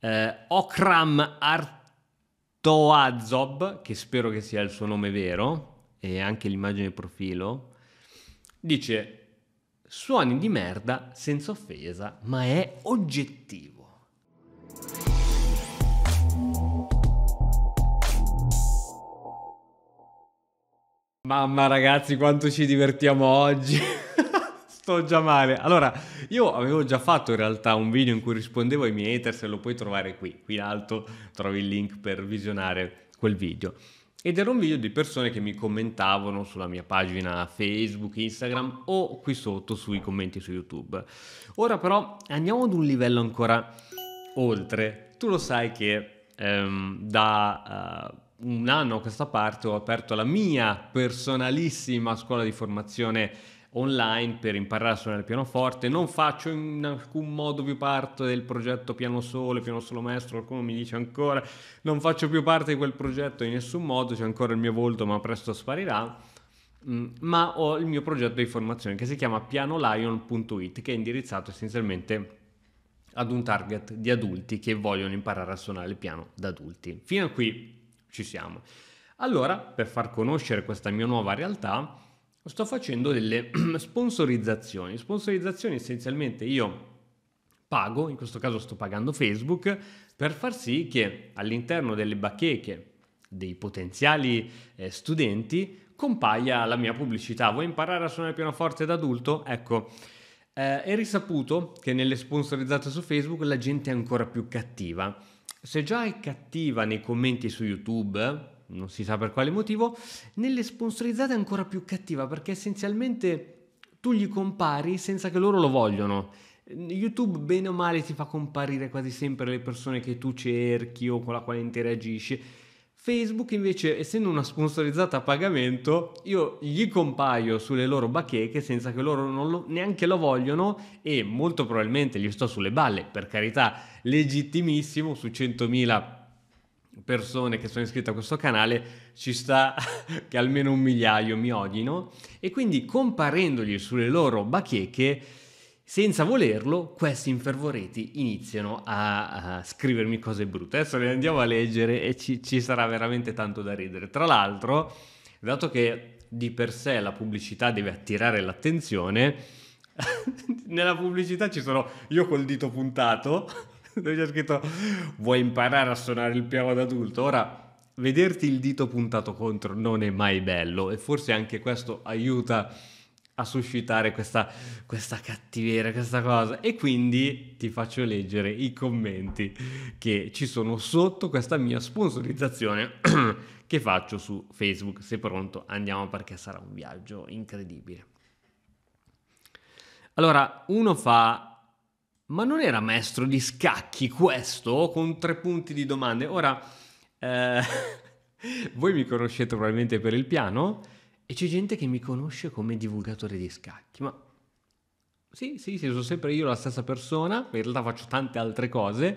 eh, Okram Artoazob, che spero che sia il suo nome vero, e anche l'immagine di profilo, dice suoni di merda senza offesa, ma è oggettivo. Mamma ragazzi, quanto ci divertiamo oggi! Sto già male. Allora, io avevo già fatto in realtà un video in cui rispondevo ai miei haters e lo puoi trovare qui. Qui in alto trovi il link per visionare quel video. Ed era un video di persone che mi commentavano sulla mia pagina Facebook, Instagram o qui sotto sui commenti su YouTube. Ora però andiamo ad un livello ancora oltre. Tu lo sai che ehm, da... Uh, un anno a questa parte ho aperto la mia personalissima scuola di formazione online per imparare a suonare il pianoforte, non faccio in alcun modo più parte del progetto piano Sole, piano solo maestro, qualcuno mi dice ancora, non faccio più parte di quel progetto in nessun modo, c'è ancora il mio volto ma presto sparirà, mm, ma ho il mio progetto di formazione che si chiama pianolion.it che è indirizzato essenzialmente ad un target di adulti che vogliono imparare a suonare il piano da adulti. Fino a qui ci siamo. Allora, per far conoscere questa mia nuova realtà, sto facendo delle sponsorizzazioni. Sponsorizzazioni essenzialmente io pago, in questo caso sto pagando Facebook, per far sì che all'interno delle bacheche dei potenziali eh, studenti compaia la mia pubblicità. Vuoi imparare a suonare il pianoforte da adulto? Ecco, eh, è risaputo che nelle sponsorizzate su Facebook la gente è ancora più cattiva. Se già è cattiva nei commenti su YouTube, non si sa per quale motivo, nelle sponsorizzate è ancora più cattiva perché essenzialmente tu gli compari senza che loro lo vogliono. YouTube bene o male ti fa comparire quasi sempre le persone che tu cerchi o con la quale interagisci. Facebook invece, essendo una sponsorizzata a pagamento, io gli compaio sulle loro bacheche senza che loro lo, neanche lo vogliono e molto probabilmente gli sto sulle balle, per carità, legittimissimo, su 100.000 persone che sono iscritte a questo canale ci sta che almeno un migliaio mi odino e quindi comparendogli sulle loro bacheche senza volerlo questi infervoreti iniziano a, a scrivermi cose brutte adesso le andiamo a leggere e ci, ci sarà veramente tanto da ridere tra l'altro dato che di per sé la pubblicità deve attirare l'attenzione nella pubblicità ci sono io col dito puntato dove c'è scritto vuoi imparare a suonare il piano da adulto. Ora, vederti il dito puntato contro non è mai bello e forse anche questo aiuta a suscitare questa, questa cattiveria, questa cosa. E quindi ti faccio leggere i commenti che ci sono sotto questa mia sponsorizzazione che faccio su Facebook. Sei pronto? Andiamo perché sarà un viaggio incredibile. Allora, uno fa ma non era maestro di scacchi questo? Con tre punti di domande. Ora, eh, voi mi conoscete probabilmente per il piano e c'è gente che mi conosce come divulgatore di scacchi, ma sì, sì, sì, sono sempre io la stessa persona, in realtà faccio tante altre cose,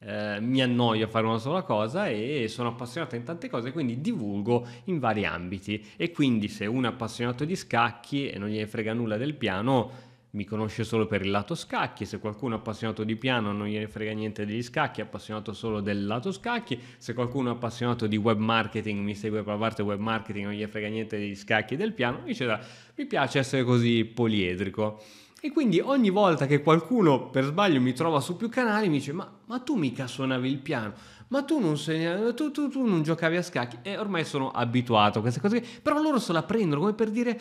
eh, mi annoio a fare una sola cosa e sono appassionato in tante cose, quindi divulgo in vari ambiti. E quindi se uno è appassionato di scacchi e non gli frega nulla del piano, mi conosce solo per il lato scacchi, se qualcuno è appassionato di piano non gliene frega niente degli scacchi, è appassionato solo del lato scacchi, se qualcuno è appassionato di web marketing mi segue per la parte web marketing non gli frega niente degli scacchi e del piano, eccetera. Mi piace essere così poliedrico. E quindi ogni volta che qualcuno per sbaglio mi trova su più canali mi dice ma, ma tu mica suonavi il piano, ma tu non, sei, tu, tu, tu non giocavi a scacchi e ormai sono abituato a queste cose, però loro se la prendono come per dire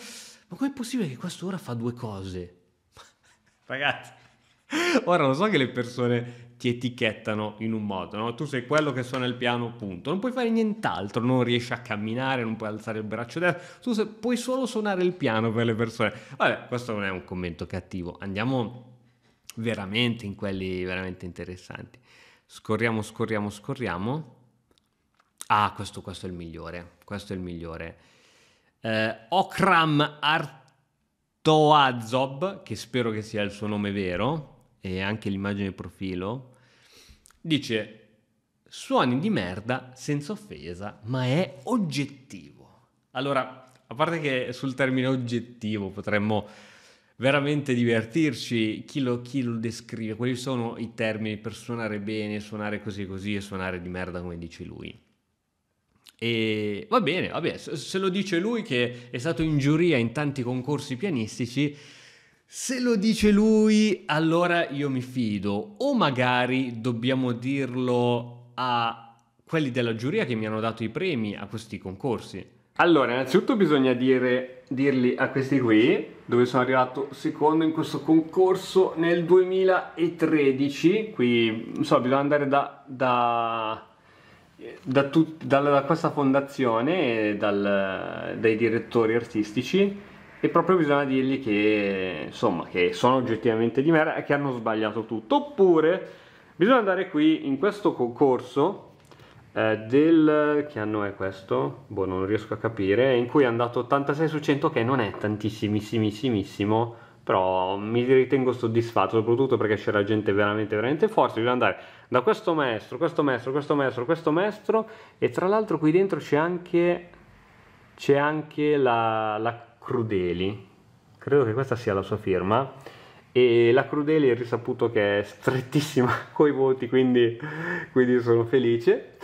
ma com'è possibile che questo ora fa due cose? Ragazzi, ora lo so che le persone ti etichettano in un modo, no? tu sei quello che suona il piano, punto, non puoi fare nient'altro, non riesci a camminare, non puoi alzare il braccio destro, tu puoi solo suonare il piano per le persone. Vabbè, questo non è un commento cattivo, andiamo veramente in quelli veramente interessanti. Scorriamo, scorriamo, scorriamo. Ah, questo, questo è il migliore, questo è il migliore. Eh, Okram Art Toazob, che spero che sia il suo nome vero, e anche l'immagine profilo, dice suoni di merda senza offesa, ma è oggettivo. Allora, a parte che sul termine oggettivo potremmo veramente divertirci, chi lo, chi lo descrive, quali sono i termini per suonare bene, suonare così così e suonare di merda come dice lui. E va bene, va bene, se lo dice lui che è stato in giuria in tanti concorsi pianistici, se lo dice lui, allora io mi fido. O magari dobbiamo dirlo a quelli della giuria che mi hanno dato i premi a questi concorsi. Allora, innanzitutto bisogna dire, dirli a questi qui, dove sono arrivato secondo in questo concorso nel 2013. Qui, non so, bisogna andare da, da da, tut, da, da questa fondazione e dal, dai direttori artistici e proprio bisogna dirgli che insomma che sono oggettivamente di merda e che hanno sbagliato tutto oppure bisogna andare qui in questo concorso eh, del che anno è questo? boh non riesco a capire in cui è andato 86 su 100 che non è tantissimissimissimo però mi ritengo soddisfatto soprattutto perché c'era gente veramente veramente forte dobbiamo andare da questo maestro questo maestro questo maestro questo maestro e tra l'altro qui dentro c'è anche c'è anche la, la Crudeli credo che questa sia la sua firma e la Crudeli è risaputo che è strettissima coi voti quindi, quindi sono felice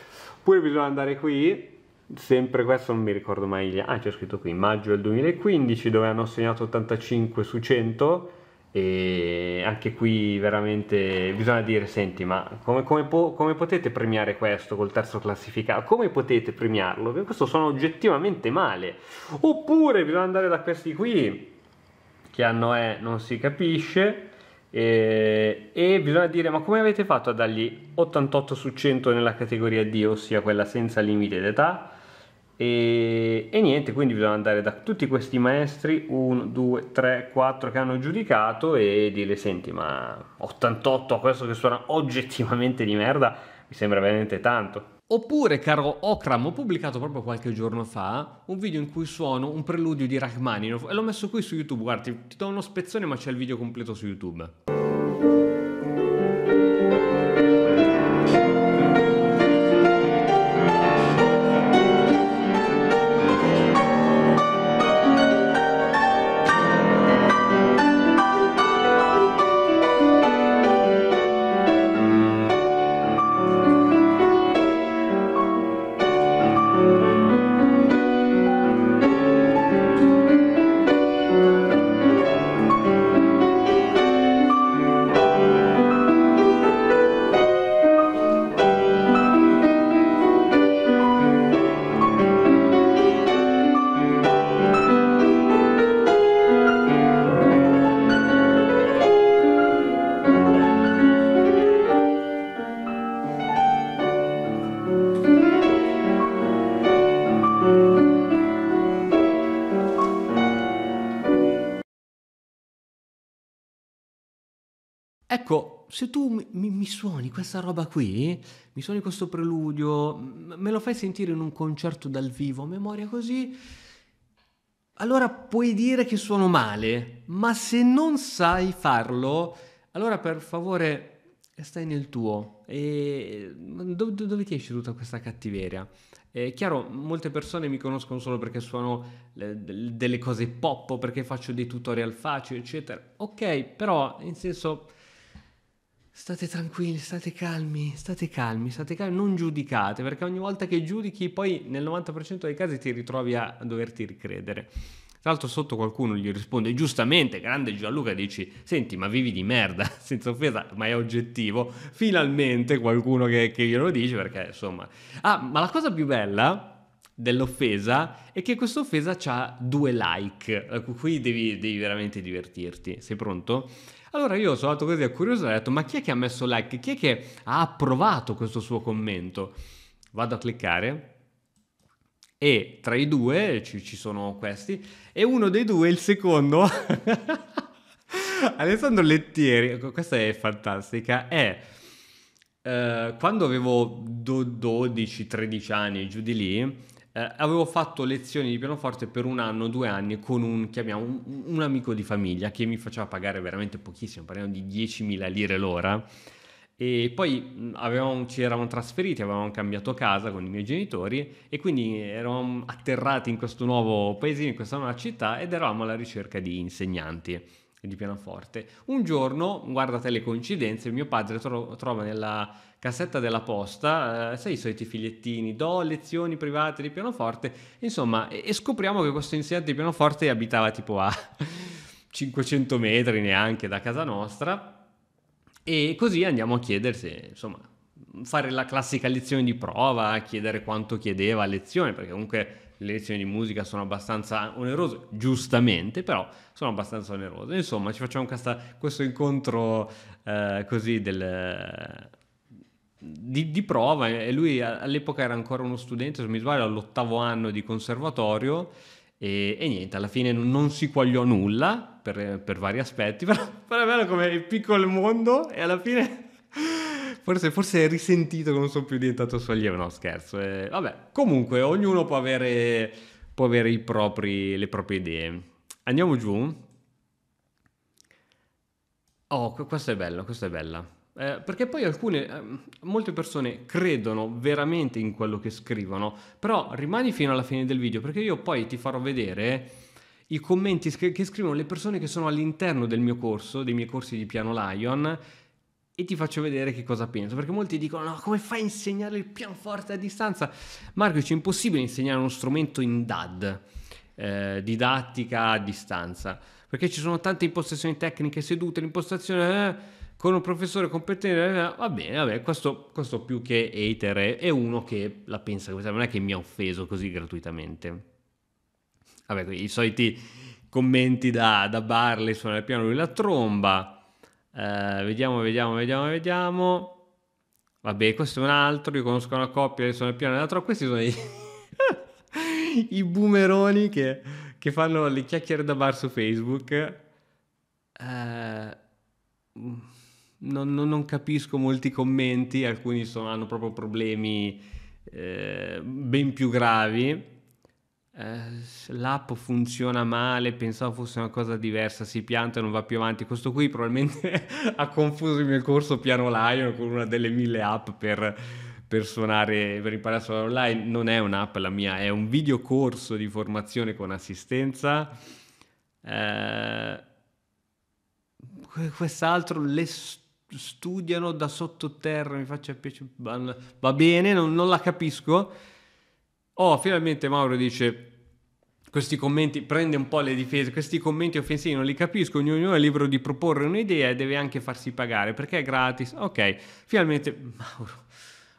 pure bisogna andare qui sempre questo non mi ricordo mai ah c'è scritto qui, maggio del 2015 dove hanno segnato 85 su 100 e anche qui veramente bisogna dire senti ma come, come, po- come potete premiare questo col terzo classificato come potete premiarlo perché questo sono oggettivamente male oppure bisogna andare da questi qui che hanno è eh, non si capisce e, e, bisogna dire ma come avete fatto a dargli 88 su 100 nella categoria D ossia quella senza limite d'età e, e, niente, quindi bisogna andare da tutti questi maestri, 1, 2, 3, 4 che hanno giudicato e dire senti ma 88 a questo che suona oggettivamente di merda mi sembra veramente tanto. Oppure, caro Okram, ho pubblicato proprio qualche giorno fa un video in cui suono un preludio di Rachmaninoff e l'ho messo qui su YouTube, guardi, ti do uno spezzone ma c'è il video completo su YouTube. Ecco, se tu mi, mi, suoni questa roba qui, mi suoni questo preludio, me lo fai sentire in un concerto dal vivo, a memoria così, allora puoi dire che suono male, ma se non sai farlo, allora per favore stai nel tuo. E dove, dove ti esce tutta questa cattiveria? È chiaro, molte persone mi conoscono solo perché suono delle cose pop, perché faccio dei tutorial facili, eccetera. Ok, però in senso State tranquilli, state calmi, state calmi, state calmi, non giudicate, perché ogni volta che giudichi poi nel 90% dei casi ti ritrovi a doverti ricredere. Tra l'altro sotto qualcuno gli risponde giustamente, grande Gianluca, dici, senti ma vivi di merda, senza offesa, ma è oggettivo. Finalmente qualcuno che, che glielo dice perché insomma... Ah, ma la cosa più bella dell'offesa è che questa offesa ha due like, qui devi, devi veramente divertirti. Sei pronto? Allora io sono stato così a curioso e ho detto ma chi è che ha messo like? Chi è che ha approvato questo suo commento? Vado a cliccare e tra i due ci, ci sono questi e uno dei due, il secondo... Alessandro Lettieri, ecco, questa è fantastica, è eh, quando avevo 12-13 anni giù di lì, eh, avevo fatto lezioni di pianoforte per un anno, due anni con un, chiamiamo, un, un, amico di famiglia che mi faceva pagare veramente pochissimo, parliamo di 10.000 lire l'ora. E poi avevamo, ci eravamo trasferiti, avevamo cambiato casa con i miei genitori e quindi eravamo atterrati in questo nuovo paesino, in questa nuova città ed eravamo alla ricerca di insegnanti di pianoforte. Un giorno, guardate le coincidenze, mio padre tro- trova nella cassetta della posta, eh, sai i soliti fogliettini, do lezioni private di pianoforte, insomma, e, e scopriamo che questo insegnante di pianoforte abitava tipo a 500 metri neanche da casa nostra e così andiamo a chiedersi, insomma, fare la classica lezione di prova, chiedere quanto chiedeva a lezione, perché comunque le lezioni di musica sono abbastanza onerose, giustamente, però sono abbastanza onerose. Insomma, ci facciamo questa, questo incontro eh, così del, di, di, prova e lui all'epoca era ancora uno studente, se non mi sbaglio, all'ottavo anno di conservatorio e, e niente, alla fine non si quagliò nulla per, per vari aspetti, però, però è bello come è piccolo il mondo e alla fine forse, forse è risentito che non sono più diventato suo allievo, no scherzo, e, eh, vabbè, comunque ognuno può avere, può avere propri, le proprie idee. Andiamo giù. Oh, questo è bello, questo è bello. Eh, perché poi alcune, eh, molte persone credono veramente in quello che scrivono, però rimani fino alla fine del video perché io poi ti farò vedere i commenti scri- che scrivono le persone che sono all'interno del mio corso, dei miei corsi di piano Lion e ti faccio vedere che cosa penso, perché molti dicono no, come fai a insegnare il pianoforte a distanza? Marco, è impossibile insegnare uno strumento in DAD, eh, didattica a distanza, perché ci sono tante impostazioni tecniche sedute, l'impostazione eh, con un professore competente, eh, va bene, vabbè, questo, questo più che hater è, è uno che la pensa come non è che mi ha offeso così gratuitamente. Vabbè, i soliti commenti da, da Barley suona il piano lui la tromba. Eh, vediamo, vediamo, vediamo, vediamo. Vabbè, questo è un altro, io conosco una coppia che suona il piano e l'altro. Questi sono i, i boomeroni che, che, fanno le chiacchiere da bar su Facebook. Eh, mm non, non, non capisco molti commenti, alcuni sono, hanno proprio problemi eh, ben più gravi. Eh, l'app funziona male, pensavo fosse una cosa diversa, si pianta e non va più avanti. Questo qui probabilmente ha confuso il mio corso piano Lion con una delle mille app per, per suonare, per imparare a suonare online. Non è un'app la mia, è un videocorso di formazione con assistenza. Eh, quest'altro, le storie studiano da sottoterra, mi faccia piacere, va bene, non, non la capisco. Oh, finalmente Mauro dice, questi commenti, prende un po' le difese, questi commenti offensivi non li capisco, ognuno è libero di proporre un'idea e deve anche farsi pagare perché è gratis. Ok, finalmente Mauro,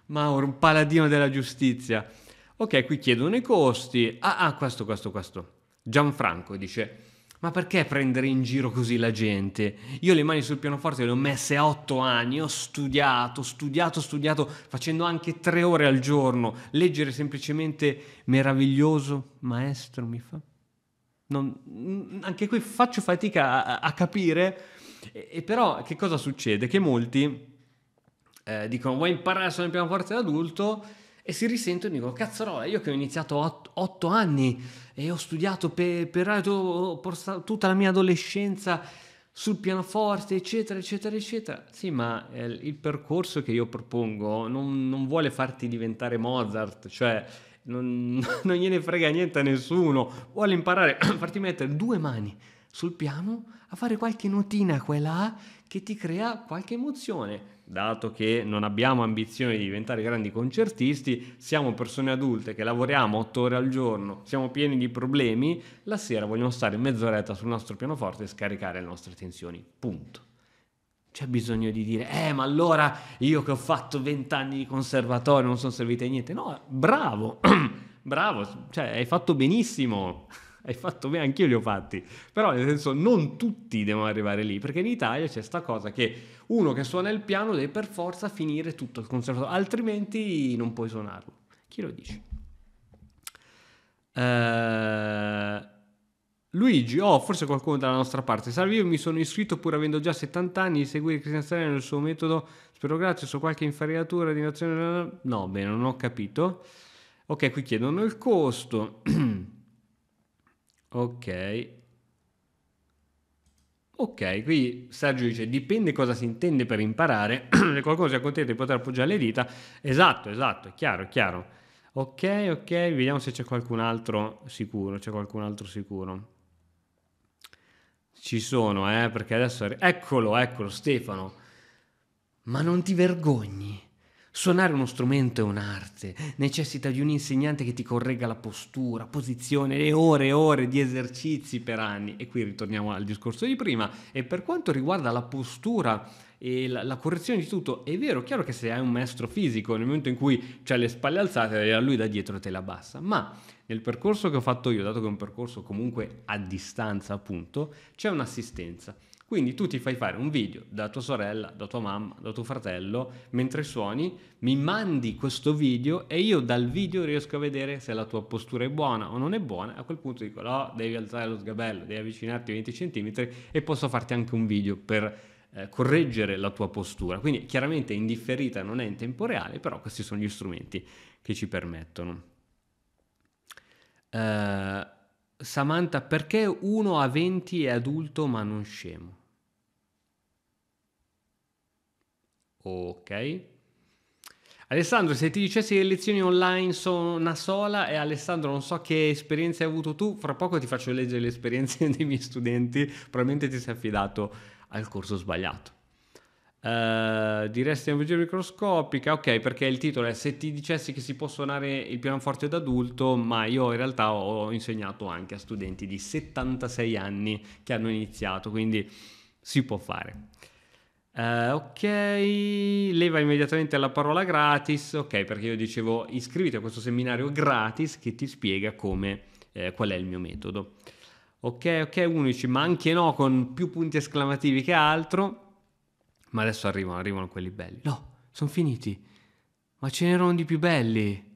Mauro, un paladino della giustizia. Ok, qui chiedono i costi. Ah, ah, questo, questo, questo. Gianfranco dice, ma perché prendere in giro così la gente? Io le mani sul pianoforte le ho messe a otto anni, ho studiato, studiato, studiato, facendo anche tre ore al giorno. Leggere semplicemente meraviglioso maestro mi fa. Non, anche qui faccio fatica a, a capire, e, e, però che cosa succede? Che molti eh, dicono vuoi imparare a suonare il pianoforte da adulto? e si risentono e dico cazzarola io che ho iniziato a ot- 8 anni e ho studiato per, per, per, tutta la mia adolescenza sul pianoforte eccetera eccetera eccetera sì ma eh, il percorso che io propongo non, non vuole farti diventare Mozart cioè non, non, gliene frega niente a nessuno vuole imparare a farti mettere due mani sul piano a fare qualche notina quella là che ti crea qualche emozione. Dato che non abbiamo ambizione di diventare grandi concertisti, siamo persone adulte che lavoriamo otto ore al giorno, siamo pieni di problemi, la sera vogliamo stare mezz'oretta sul nostro pianoforte e scaricare le nostre tensioni. Punto c'è bisogno di dire, eh, ma allora io che ho fatto vent'anni di conservatorio non sono servito a niente. No, bravo, bravo, cioè hai fatto benissimo hai fatto bene, anch'io li ho fatti, però nel senso non tutti devono arrivare lì, perché in Italia c'è questa cosa che uno che suona il piano deve per forza finire tutto il concerto, altrimenti non puoi suonarlo. Chi lo dice? Uh, Luigi, oh, forse qualcuno dalla nostra parte. Salve, io mi sono iscritto pur avendo già 70 anni di seguire Cristian Stanelli nel suo metodo. Spero grazie, su qualche infarinatura di nazione... No, bene, non ho capito. Ok, qui chiedono il costo. Ok. Ok, qui Sergio dice dipende cosa si intende per imparare, se qualcosa è contento di poter appoggiare le dita. Esatto, esatto, è chiaro, è chiaro. Ok, ok, vediamo se c'è qualcun altro sicuro, c'è qualcun altro sicuro. Ci sono, eh, perché adesso... Eccolo, eccolo, Stefano. Ma non ti vergogni? Suonare uno strumento è un'arte, necessita di un insegnante che ti corregga la postura, posizione e ore e ore di esercizi per anni. E qui ritorniamo al discorso di prima. E per quanto riguarda la postura e la, la, correzione di tutto, è vero, chiaro che se hai un maestro fisico, nel momento in cui c'è le spalle alzate, e lui da dietro te la bassa, ma nel percorso che ho fatto io, dato che è un percorso comunque a distanza appunto, c'è un'assistenza. Quindi tu ti fai fare un video da tua sorella, da tua mamma, da tuo fratello, mentre suoni, mi mandi questo video e io dal video riesco a vedere se la tua postura è buona o non è buona. A quel punto dico, no, devi alzare lo sgabello, devi avvicinarti 20 cm e posso farti anche un video per eh, correggere la tua postura. Quindi chiaramente è indifferita, non è in tempo reale, però questi sono gli strumenti che ci permettono. Uh, Samantha, perché uno a 20 è adulto ma non scemo? Ok. Alessandro, se ti dicessi che le lezioni online sono una sola e Alessandro non so che esperienze hai avuto tu, fra poco ti faccio leggere le esperienze dei miei studenti, probabilmente ti sei affidato al corso sbagliato. Uh, di Restian Vigilia Microscopica, ok, perché il titolo è Se ti dicessi che si può suonare il pianoforte da adulto, ma io in realtà ho insegnato anche a studenti di 76 anni che hanno iniziato, quindi si può fare. Uh, ok, leva immediatamente la parola gratis, ok, perché io dicevo iscriviti a questo seminario gratis che ti spiega come, eh, qual è il mio metodo. Ok, ok, unici, ma anche no, con più punti esclamativi che altro. Ma adesso arrivano, arrivano quelli belli. No, sono finiti. Ma ce n'erano di più belli.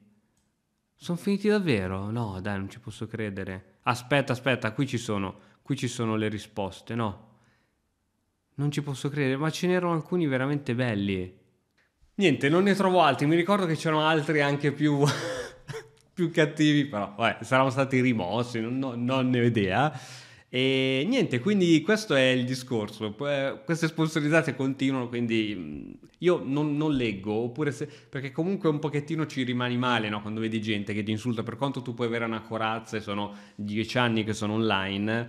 Sono finiti davvero? No, dai, non ci posso credere. Aspetta, aspetta, qui ci sono, qui ci sono le risposte, no? Non ci posso credere, ma ce n'erano alcuni veramente belli. Niente, non ne trovo altri. Mi ricordo che c'erano altri anche più, più cattivi, però vabbè, saranno stati rimossi, non, non, ne ho idea. E niente, quindi questo è il discorso. Eh, queste sponsorizzate continuano, quindi mm, io non, non leggo, oppure se, perché comunque un pochettino ci rimani male no? quando vedi gente che ti insulta, per quanto tu puoi avere una corazza e sono dieci anni che sono online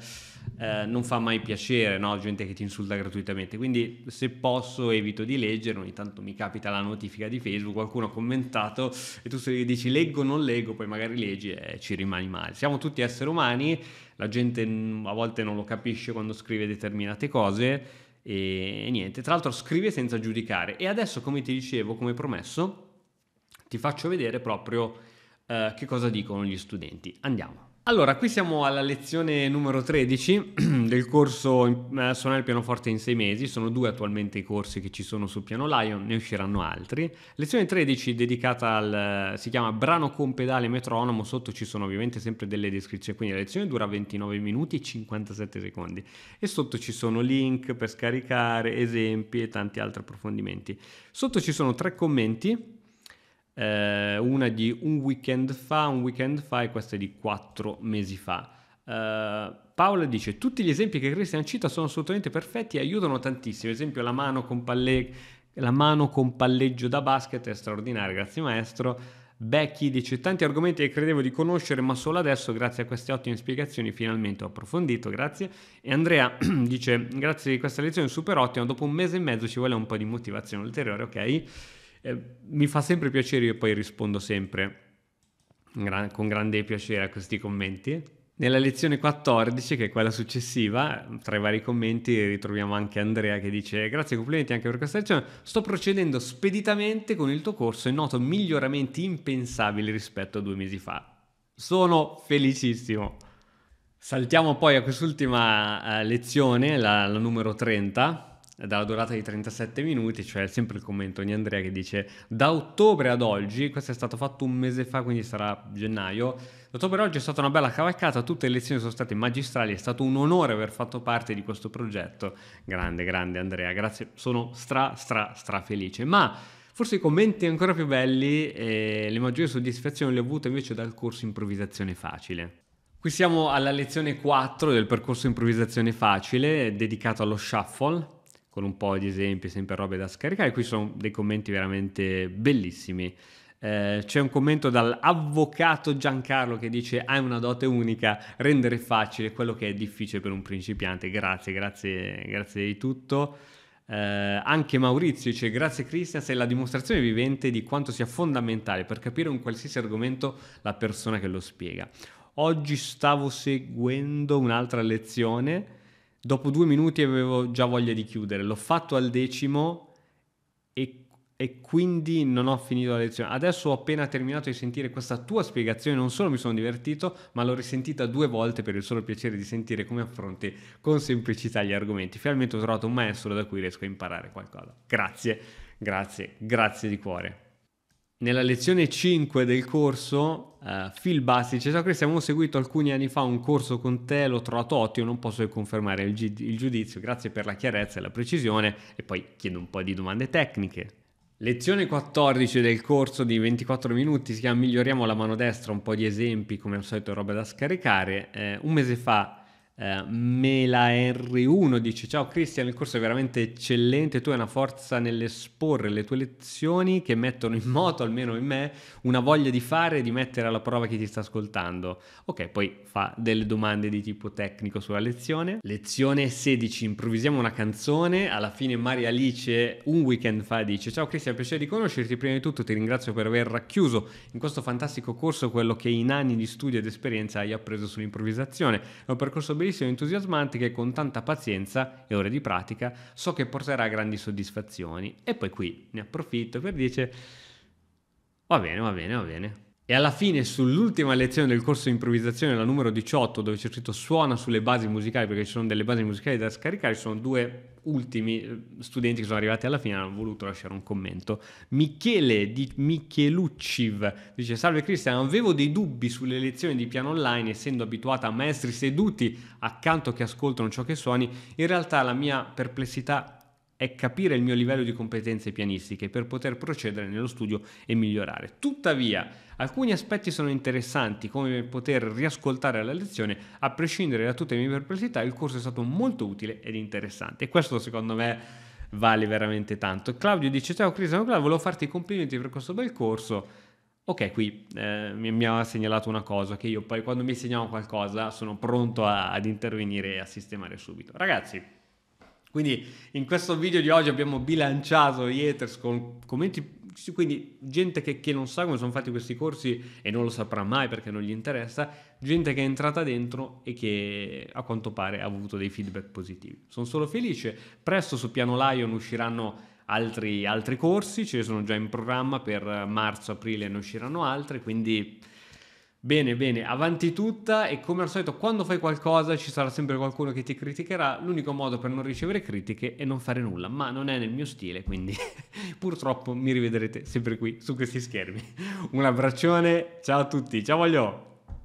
eh, non fa mai piacere, no? gente che ti insulta gratuitamente. Quindi se posso evito di leggere, ogni tanto mi capita la notifica di Facebook, qualcuno ha commentato e tu dici leggo o non leggo, poi magari leggi e ci rimani male. Siamo tutti esseri umani, la gente a volte non lo capisce quando scrive determinate cose e niente. Tra l'altro scrive senza giudicare e adesso come ti dicevo, come promesso, ti faccio vedere proprio eh, che cosa dicono gli studenti. Andiamo. Allora, qui siamo alla lezione numero 13 del corso eh, Suonare il pianoforte in sei mesi, sono due attualmente i corsi che ci sono sul piano Lion, ne usciranno altri. Lezione 13 dedicata al, eh, si chiama Brano con pedale metronomo, sotto ci sono ovviamente sempre delle descrizioni, quindi la lezione dura 29 minuti e 57 secondi e sotto ci sono link per scaricare, esempi e tanti altri approfondimenti. Sotto ci sono tre commenti eh, una di un weekend fa, un weekend fa e questa è di quattro mesi fa. Uh, Paola dice: Tutti gli esempi che Cristian cita sono assolutamente perfetti e aiutano tantissimo. Ad esempio, la mano, palle... la mano, con palleggio da basket è straordinaria, grazie maestro. Becky dice: Tanti argomenti che credevo di conoscere, ma solo adesso, grazie a queste ottime spiegazioni, finalmente ho approfondito. Grazie. E Andrea dice: Grazie di questa lezione super ottima. Dopo un mese e mezzo ci vuole un po' di motivazione ulteriore, ok? Eh, mi fa sempre piacere, io poi rispondo sempre con grande piacere a questi commenti. Nella lezione 14, che è quella successiva, tra i vari commenti ritroviamo anche Andrea che dice grazie complimenti anche per questa lezione, sto procedendo speditamente con il tuo corso e noto miglioramenti impensabili rispetto a due mesi fa. Sono felicissimo. Saltiamo poi a quest'ultima eh, lezione, la, la numero 30, dalla durata di 37 minuti, cioè sempre il commento di Andrea che dice da ottobre ad oggi, questo è stato fatto un mese fa, quindi sarà gennaio, da ottobre ad oggi è stata una bella cavalcata, tutte le lezioni sono state magistrali, è stato un onore aver fatto parte di questo progetto, grande, grande Andrea, grazie, sono stra, stra, stra felice, ma forse i commenti ancora più belli e eh, le maggiori soddisfazioni le ho avute invece dal corso improvvisazione facile. Qui siamo alla lezione 4 del percorso improvvisazione facile dedicato allo shuffle, con un po' di esempi, sempre robe da scaricare. Qui sono dei commenti veramente bellissimi. Eh, c'è un commento dall'avvocato Giancarlo che dice hai una dote unica, rendere facile quello che è difficile per un principiante. Grazie, grazie, grazie di tutto. Eh, anche Maurizio dice grazie Cristian, sei la dimostrazione vivente di quanto sia fondamentale per capire un qualsiasi argomento la persona che lo spiega. Oggi stavo seguendo un'altra lezione dopo due minuti avevo già voglia di chiudere. L'ho fatto al decimo e, e, quindi non ho finito la lezione. Adesso ho appena terminato di sentire questa tua spiegazione. Non solo mi sono divertito, ma l'ho risentita due volte per il solo piacere di sentire come affronti con semplicità gli argomenti. Finalmente ho trovato un maestro da cui riesco a imparare qualcosa. Grazie, grazie, grazie di cuore. Nella lezione 5 del corso, uh, Phil Bassi dice: Ciao Cristian, seguito alcuni anni fa un corso con te, l'ho trovato ottimo, non posso che confermare il, gi- il giudizio. Grazie per la chiarezza e la precisione. E poi chiedo un po' di domande tecniche. Lezione 14 del corso di 24 minuti si chiama Miglioriamo la mano destra, un po' di esempi come al solito roba da scaricare. Eh, un mese fa eh, mela R1 dice ciao Cristian il corso è veramente eccellente tu hai una forza nell'esporre le tue lezioni che mettono in moto almeno in me una voglia di fare e di mettere alla prova chi ti sta ascoltando ok poi fa delle domande di tipo tecnico sulla lezione lezione 16 improvvisiamo una canzone alla fine Maria Alice un weekend fa dice ciao Cristian piacere di conoscerti prima di tutto ti ringrazio per aver racchiuso in questo fantastico corso quello che in anni di studio ed esperienza hai appreso sull'improvvisazione è un percorso bellissimo bellissimo, entusiasmante che con tanta pazienza e ore di pratica so che porterà grandi soddisfazioni. E poi qui ne approfitto per dire va bene, va bene, va bene, e alla fine sull'ultima lezione del corso di improvvisazione, la numero 18, dove c'è scritto suona sulle basi musicali, perché ci sono delle basi musicali da scaricare, ci sono due ultimi eh, studenti che sono arrivati alla fine e hanno voluto lasciare un commento. Michele di Michelucciv dice salve Cristian, avevo dei dubbi sulle lezioni di piano online, essendo abituata a maestri seduti accanto che ascoltano ciò che suoni, in realtà la mia perplessità è capire il mio livello di competenze pianistiche per poter procedere nello studio e migliorare. Tuttavia, alcuni aspetti sono interessanti, come poter riascoltare la lezione, a prescindere da tutte le mie perplessità, il corso è stato molto utile ed interessante. E questo secondo me vale veramente tanto. Claudio dice: Ciao Cristiano Claudio, volevo farti i complimenti per questo bel corso. Ok, qui eh, mi, mi, ha segnalato una cosa che io poi quando mi segnalo qualcosa sono pronto a, ad intervenire e a sistemare subito. Ragazzi, quindi in questo video di oggi abbiamo bilanciato gli haters con commenti, quindi gente che, che, non sa come sono fatti questi corsi e non lo saprà mai perché non gli interessa, gente che è entrata dentro e che a quanto pare ha avuto dei feedback positivi. Sono solo felice, presto su Piano Lion usciranno altri, altri corsi, ce ne sono già in programma per marzo, aprile ne usciranno altri, quindi Bene, bene, avanti tutta e come al solito quando fai qualcosa ci sarà sempre qualcuno che ti criticherà, l'unico modo per non ricevere critiche è non fare nulla, ma non è nel mio stile, quindi purtroppo mi rivedrete sempre qui su questi schermi. Un abbraccione, ciao a tutti, ciao voglio!